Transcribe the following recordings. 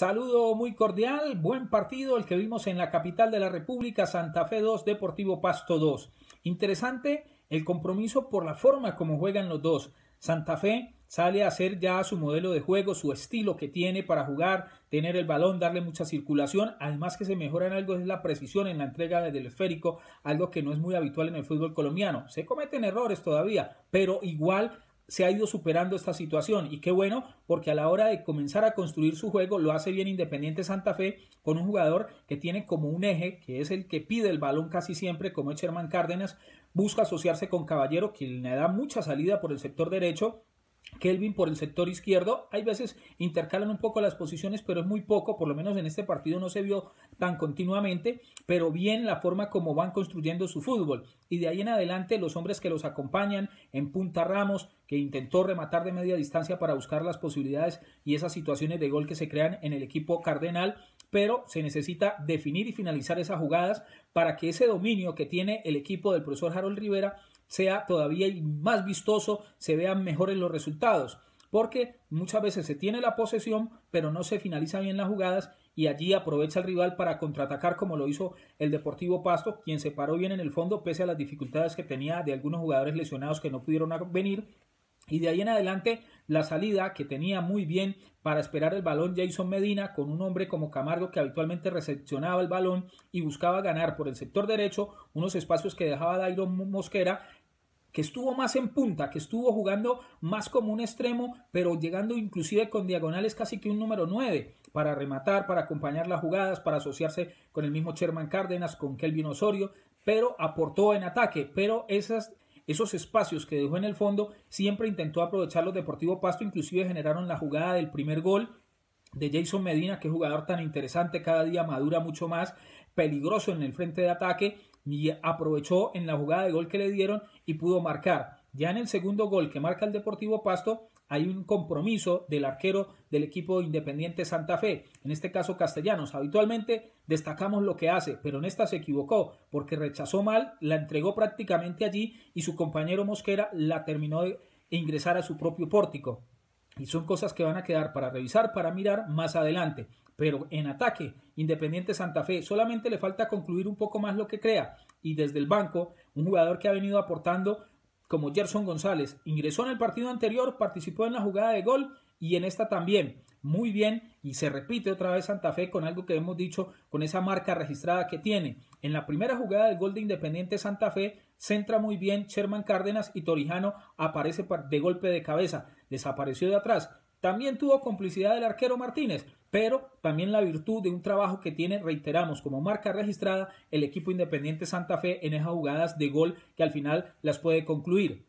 Saludo muy cordial, buen partido el que vimos en la capital de la República, Santa Fe 2, Deportivo Pasto 2. Interesante el compromiso por la forma como juegan los dos. Santa Fe sale a hacer ya su modelo de juego, su estilo que tiene para jugar, tener el balón, darle mucha circulación. Además que se mejora en algo es la precisión en la entrega del esférico, algo que no es muy habitual en el fútbol colombiano. Se cometen errores todavía, pero igual se ha ido superando esta situación y qué bueno porque a la hora de comenzar a construir su juego lo hace bien Independiente Santa Fe con un jugador que tiene como un eje que es el que pide el balón casi siempre como es Sherman Cárdenas busca asociarse con Caballero quien le da mucha salida por el sector derecho Kelvin por el sector izquierdo. Hay veces intercalan un poco las posiciones, pero es muy poco, por lo menos en este partido no se vio tan continuamente, pero bien la forma como van construyendo su fútbol. Y de ahí en adelante los hombres que los acompañan en Punta Ramos, que intentó rematar de media distancia para buscar las posibilidades y esas situaciones de gol que se crean en el equipo cardenal, pero se necesita definir y finalizar esas jugadas para que ese dominio que tiene el equipo del profesor Harold Rivera sea todavía más vistoso, se vean mejores los resultados. Porque muchas veces se tiene la posesión, pero no se finaliza bien las jugadas y allí aprovecha el rival para contraatacar como lo hizo el Deportivo Pasto, quien se paró bien en el fondo pese a las dificultades que tenía de algunos jugadores lesionados que no pudieron venir. Y de ahí en adelante la salida que tenía muy bien para esperar el balón Jason Medina con un hombre como Camargo que habitualmente recepcionaba el balón y buscaba ganar por el sector derecho unos espacios que dejaba Dairon Mosquera que estuvo más en punta, que estuvo jugando más como un extremo, pero llegando inclusive con diagonales casi que un número 9 para rematar, para acompañar las jugadas, para asociarse con el mismo Sherman Cárdenas, con Kelvin Osorio, pero aportó en ataque, pero esas esos espacios que dejó en el fondo, siempre intentó aprovechar los Deportivo Pasto, inclusive generaron la jugada del primer gol de Jason Medina, que es jugador tan interesante, cada día madura mucho más, peligroso en el frente de ataque y aprovechó en la jugada de gol que le dieron y pudo marcar. Ya en el segundo gol que marca el Deportivo Pasto, hay un compromiso del arquero del equipo independiente Santa Fe, en este caso Castellanos. Habitualmente destacamos lo que hace, pero en esta se equivocó porque rechazó mal, la entregó prácticamente allí y su compañero Mosquera la terminó de ingresar a su propio pórtico. Y son cosas que van a quedar para revisar, para mirar más adelante. Pero en ataque, Independiente Santa Fe solamente le falta concluir un poco más lo que crea. Y desde el banco, un jugador que ha venido aportando como Gerson González. Ingresó en el partido anterior, participó en la jugada de gol y en esta también. Muy bien, y se repite otra vez Santa Fe con algo que hemos dicho, con esa marca registrada que tiene. En la primera jugada del gol de Independiente Santa Fe, centra muy bien Sherman Cárdenas y Torijano aparece de golpe de cabeza, desapareció de atrás. También tuvo complicidad del arquero Martínez, pero también la virtud de un trabajo que tiene, reiteramos, como marca registrada el equipo independiente Santa Fe en esas jugadas de gol que al final las puede concluir.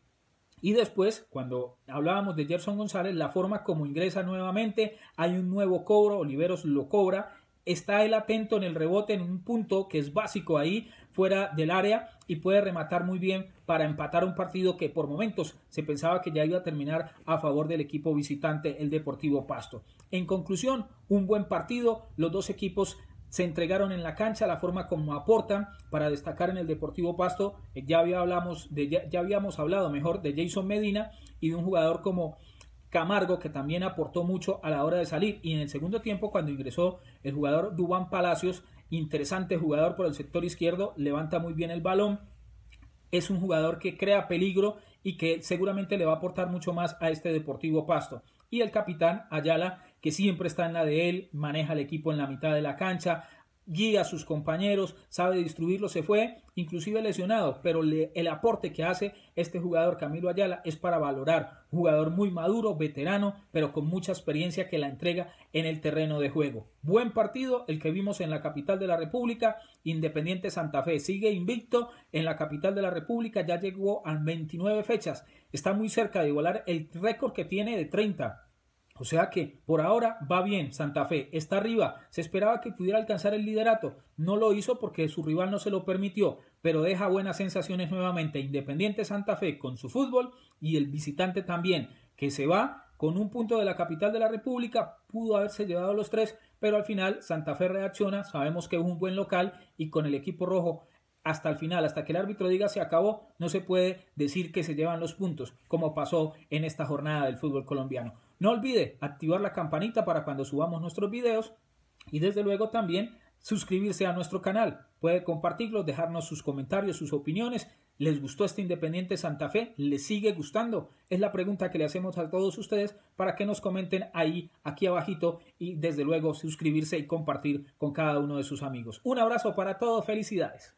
Y después, cuando hablábamos de Gerson González, la forma como ingresa nuevamente, hay un nuevo cobro, Oliveros lo cobra, está él atento en el rebote en un punto que es básico ahí, fuera del área y puede rematar muy bien para empatar un partido que por momentos se pensaba que ya iba a terminar a favor del equipo visitante, el Deportivo Pasto. En conclusión, un buen partido, los dos equipos se entregaron en la cancha, la forma como aportan para destacar en el Deportivo Pasto. Eh, ya, había hablamos ya, ya habíamos hablado mejor de Jason Medina y de un jugador como Camargo, que también aportó mucho a la hora de salir. Y en el segundo tiempo, cuando ingresó el jugador Dubán Palacios, interesante jugador por el sector izquierdo, levanta muy bien el balón, es un jugador que crea peligro y que seguramente le va a aportar mucho más a este Deportivo Pasto. Y el capitán Ayala, que siempre está en la de él, maneja el equipo en la mitad de la cancha, guía a sus compañeros, sabe distribuirlo, se fue inclusive lesionado, pero el aporte que hace este jugador Camilo Ayala es para valorar, jugador muy maduro, veterano, pero con mucha experiencia que la entrega en el terreno de juego. Buen partido el que vimos en la capital de la República, Independiente Santa Fe sigue invicto en la capital de la República, ya llegó a 29 fechas, está muy cerca de igualar el récord que tiene de 30 o sea que por ahora va bien, Santa Fe está arriba, se esperaba que pudiera alcanzar el liderato, no lo hizo porque su rival no se lo permitió, pero deja buenas sensaciones nuevamente Independiente Santa Fe con su fútbol y el visitante también, que se va con un punto de la capital de la República, pudo haberse llevado los tres, pero al final Santa Fe reacciona, sabemos que es un buen local y con el equipo rojo hasta el final, hasta que el árbitro diga se acabó, no se puede decir que se llevan los puntos, como pasó en esta jornada del fútbol colombiano. No olvide activar la campanita para cuando subamos nuestros videos y desde luego también suscribirse a nuestro canal. Puede compartirlo, dejarnos sus comentarios, sus opiniones. ¿Les gustó este Independiente Santa Fe? ¿Les sigue gustando? Es la pregunta que le hacemos a todos ustedes para que nos comenten ahí, aquí abajito y desde luego suscribirse y compartir con cada uno de sus amigos. Un abrazo para todos, felicidades.